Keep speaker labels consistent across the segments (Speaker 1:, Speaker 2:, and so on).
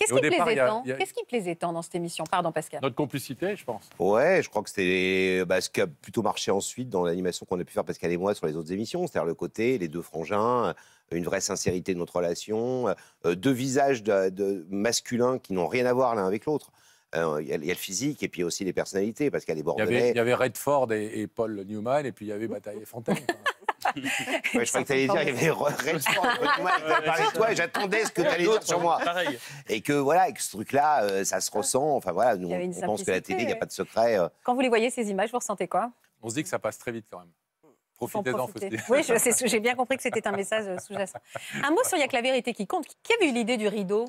Speaker 1: Qu'est-ce qui, plaisait tant
Speaker 2: plaisait tant dans cette émission Pardon, Pascal. Notre complicité, je pense.
Speaker 1: Ouais, je crois que c'était bah, ce qui a plutôt marché ensuite dans l'animation qu'on a pu faire, Pascal et moi, sur les autres émissions. C'est-à-dire le côté, les deux frangins, euh, une vraie sincérité de notre relation, euh, euh, deux visages de, masculins qui n'ont rien à voir l'un avec l'autre. Il y, a le physique et puis aussi les personnalités, parce qu'elle est bordelais. Il y
Speaker 3: avait, Redford et, et, Paul Newman, et puis il y avait Bataille et Fontaine. je crois que tu allais dire, il avait de toi, et j'attendais ce que tu allais dire sur moi. Et
Speaker 1: que voilà, avec ce truc-là, euh, ça se ressent. Enfin voilà, nous, on, pense que la télé, il n'y a pas de secret. Euh.
Speaker 2: Quand vous les voyez, ces images, vous ressentez quoi
Speaker 3: On se dit que ça passe très vite quand même. Profitez-en, Oui,
Speaker 2: j'ai bien compris que c'était un message euh, sous-jacent. Un mot sur Il n'y a que la vérité qui compte. Qui avait eu l'idée du rideau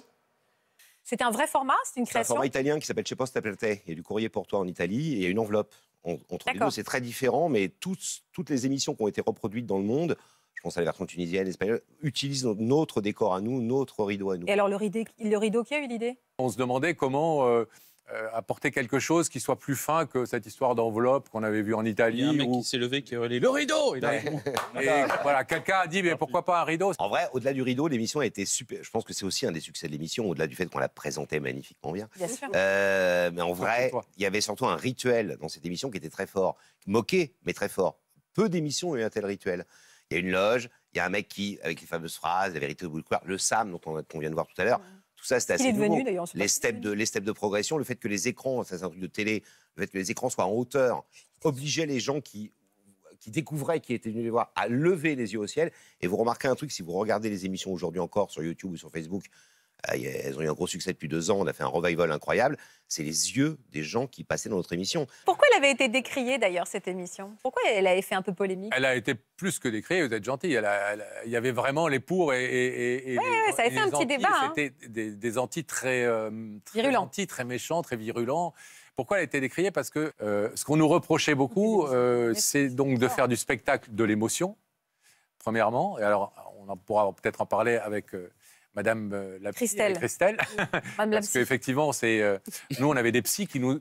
Speaker 2: c'est un vrai format C'est une création C'est un format
Speaker 1: italien qui s'appelle Chez Poste Il y a du courrier pour toi en Italie et il y a une enveloppe. Entre les deux, c'est très différent, mais toutes, les émissions qui ont été reproduites dans le monde je pense à la version tunisienne, espagnole, utilisent notre décor à nous, notre rideau à nous. Et
Speaker 2: alors le rideau, qui a eu l'idée
Speaker 3: On se demandait comment euh, euh, apporter quelque chose qui soit plus fin que cette histoire d'enveloppe qu'on avait vue en Italie. Il un mec qui s'est levé qui a Le rideau voilà, quelqu'un
Speaker 1: a dit Mais pourquoi pas un rideau En vrai, au-delà du rideau, l'émission a été super. Je pense que c'est aussi un des succès de l'émission, au-delà du fait qu'on la présentait magnifiquement bien. bien sûr. Euh, mais en vrai, il y avait surtout un rituel dans cette émission qui était très fort. Moqué, mais très fort. Peu d'émissions ont eu un tel rituel. Il y a une loge, il y a un mec qui, avec les fameuses phrases, la vérité au bout le Sam dont on, vient de voir tout à l'heure. Mm. Tout ça, c'est assez les steps de les de progression, le fait que les écrans, ça c'est un truc de télé, que les écrans soient en hauteur, obligeait les gens qui qui découvraient, qui étaient venus les voir, à lever les yeux au ciel. Et vous remarquez un truc, si vous regardez les émissions aujourd'hui encore sur YouTube ou sur Facebook, ah, elles ont eu un gros succès depuis deux ans. On a fait un revival incroyable. C'est les yeux des gens qui passaient dans notre émission.
Speaker 2: Pourquoi elle avait été décriée d'ailleurs cette émission Pourquoi elle avait fait un peu polémique
Speaker 3: Elle a été plus que décriée. Vous êtes gentil. il y avait vraiment les pour et, et, et ça a fait un petit débat. Hein. C'était des, des anti très, euh, très virulents, anti, très méchants, très virulents. Pourquoi elle a été décriée Parce que euh, ce qu'on nous reprochait beaucoup, euh, c'est donc de faire du spectacle de l'émotion, premièrement. Et alors, on pourra peut-être en parler avec Madame euh, la Christelle. Christelle. Parce qu'effectivement, euh, nous, on avait des psys qui nous,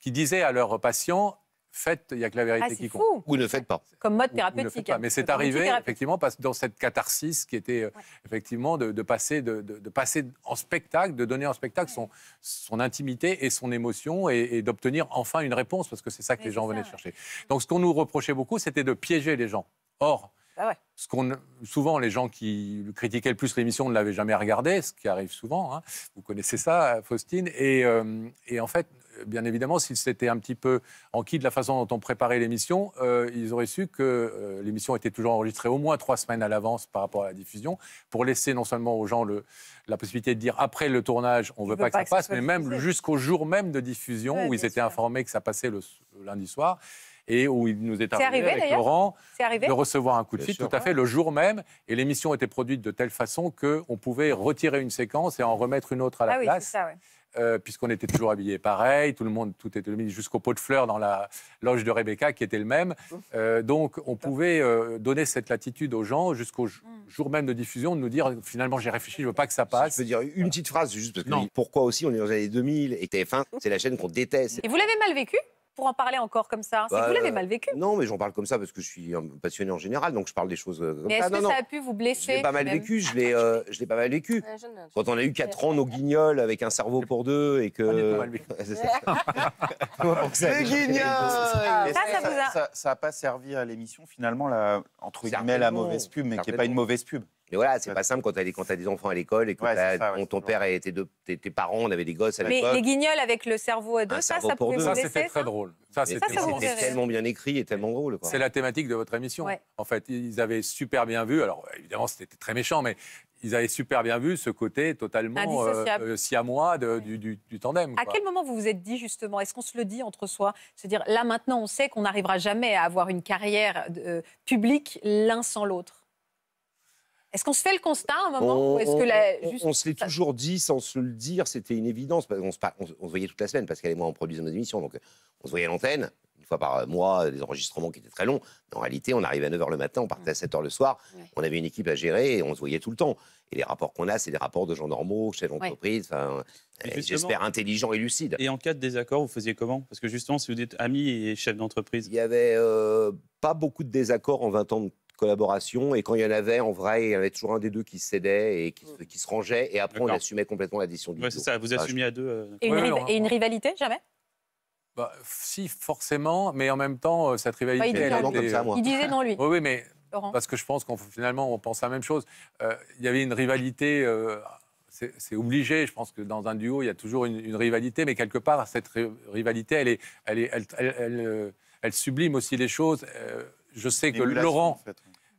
Speaker 3: qui disaient à leurs patients. Faites, il n'y a que la vérité ah, qui compte. Ou ne faites pas.
Speaker 2: Comme mode thérapeutique. Mais hein. c'est arrivé,
Speaker 3: effectivement, dans cette catharsis qui était, euh, effectivement, de, passer, de, passer en spectacle, de donner en spectacle son, intimité et son émotion et, d'obtenir enfin une réponse, parce que c'est ça que les gens venaient chercher. Donc, ce qu'on nous reprochait beaucoup, c'était de piéger les gens. Or, ah ce qu'on souvent les gens qui critiquaient le plus l'émission ne l'avaient jamais regardé, ce qui arrive souvent. Hein. Vous connaissez ça, Faustine. Euh, et, en fait, bien évidemment, s'ils s'étaient un petit peu enquis de la façon dont on préparait l'émission, euh, ils auraient su que euh, l'émission était toujours enregistrée au moins trois semaines à l'avance par rapport à la diffusion, pour laisser non seulement aux gens la possibilité de dire après le tournage, on ne veut pas, que ça passe, mais même jusqu'au jour même de diffusion où ils étaient informés que ça passait le lundi soir et où il nous est arrivé, avec Laurent
Speaker 2: de recevoir
Speaker 3: un coup de fil tout à fait le jour même. Et l'émission était produite de telle façon qu'on pouvait retirer une séquence et en remettre une autre à la ah place. Euh, puisqu'on était toujours habillés pareil, tout le monde, tout était mis jusqu'au pot de fleurs dans la loge de Rebecca qui était le même. Euh, donc on pouvait euh, donner cette latitude aux gens jusqu'au hmm. jour même de diffusion de nous dire finalement j'ai réfléchi, je veux pas que ça passe. je veux dire une petite phrase juste parce que pourquoi aussi on est dans
Speaker 1: les années 2000 et TF1 c'est la chaîne qu'on déteste.
Speaker 2: Et vous l'avez mal vécu pour en parler encore comme ça C'est hein. que bah, vous l'avez euh, mal
Speaker 1: vécu. Non, mais j'en parle comme ça parce que je suis passionné en général, donc je parle des choses euh, comme mais ça. est-ce que ça a
Speaker 2: pu vous blesser Je l'ai pas mal vécu,
Speaker 1: ah, euh, je l'ai, je l'ai pas mal vécu. Quand on a eu 4 ans, nos guignols avec un cerveau pour deux et que... On guignols ah, ça, n'a pas servi à l'émission finalement, la, entre guillemets, la mauvaise pub, mais qui n'est pas une mauvaise pub. Mais voilà, c'est pas simple quand t'as des, as des enfants à l'école et que ton père a été
Speaker 3: tes, parents, on avait des gosses à l'époque. Mais les
Speaker 2: guignols avec le cerveau à deux, ça, ça pouvait Ça, c'était très
Speaker 3: drôle. Ça, c'était tellement bien écrit et tellement drôle. C'est la thématique de votre émission. En fait, ils avaient super bien vu. Alors, évidemment, c'était très méchant, mais ils avaient super bien vu ce côté totalement euh, euh, siamois du, tandem. À quel
Speaker 2: moment vous vous êtes dit justement, est-ce qu'on se le dit entre soi Se dire là maintenant on sait qu'on n'arrivera jamais à avoir une carrière euh, publique l'un sans l'autre est-ce qu'on se fait le constat à un moment on, se
Speaker 1: l'est toujours dit sans se le dire, c'était une évidence. on, se, voyait toute la semaine parce qu'elle et moi on produisait nos émissions, donc on se voyait à l'antenne une fois par mois, des enregistrements qui étaient très longs. en réalité, on arrivait à 9h le matin, on partait à 7h mm. le soir, on avait une équipe à gérer et on se voyait tout le temps. Et les rapports qu'on a, c'est des rapports de gens normaux, chefs d'entreprise, euh, j'espère intelligents et lucides. Et en cas de désaccord, vous faisiez comment Parce que justement, si vous êtes ami et chef d'entreprise. Il n'y avait euh, pas beaucoup de désaccords en 20 ans de collaboration. Et quand il y en avait, en vrai, il y avait toujours un des deux qui cédait et qui, se mm. rangeait. Et après, on assumait complètement
Speaker 3: décision du c'est ça, vous assumiez à deux. Euh, et,
Speaker 2: une rivalité, jamais
Speaker 3: bah, si, forcément, mais en même temps, euh, cette rivalité. Bah, il, disait dans lui. Oui, mais. Parce que je pense qu'on finalement, on pense la même chose. Euh, il y avait une rivalité. c'est obligé. Je pense que dans un duo, il y a toujours une, rivalité, mais quelque part, cette rivalité, elle, est, elle, est, elle, sublime aussi les choses je sais que Laurent.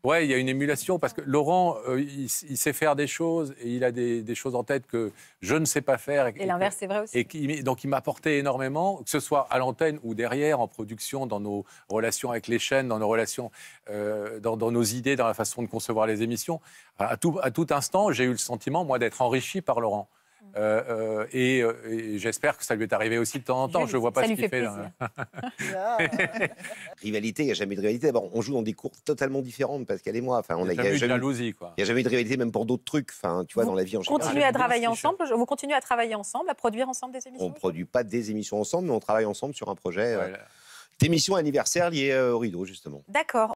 Speaker 3: Ouais, il y a une émulation parce que Laurent, euh, il, sait faire des choses et il a des, choses en tête que je ne sais pas faire. Et, l'inverse, c'est vrai aussi. Et donc, il m'a apporté énormément, que ce soit à l'antenne ou derrière, en production, dans nos relations avec les chaînes, dans nos relations, euh, dans, nos idées, dans la façon de concevoir les émissions. À tout, à tout instant, j'ai eu le sentiment, moi, d'être enrichi par Laurent. Euh, euh, euh, et, j'espère que ça lui est arrivé aussi de temps en temps. Je ne vois pas ce qu'il fait. là. rivalité, il n'y a jamais de
Speaker 1: rivalité. Bon, on joue dans des cours totalement différentes, Pascal et moi. Enfin, on il n'y a, jamais eu de jalousie. Il a jamais de rivalité, même pour d'autres trucs. Enfin, tu vois, dans la vie en général. Continuez à travailler
Speaker 2: ensemble. Vous continuez à travailler ensemble, à produire ensemble des émissions. On ne
Speaker 1: produit pas des émissions ensemble, mais on travaille ensemble sur un projet. Voilà. d'émission anniversaire liée au rideau, justement.
Speaker 2: D'accord.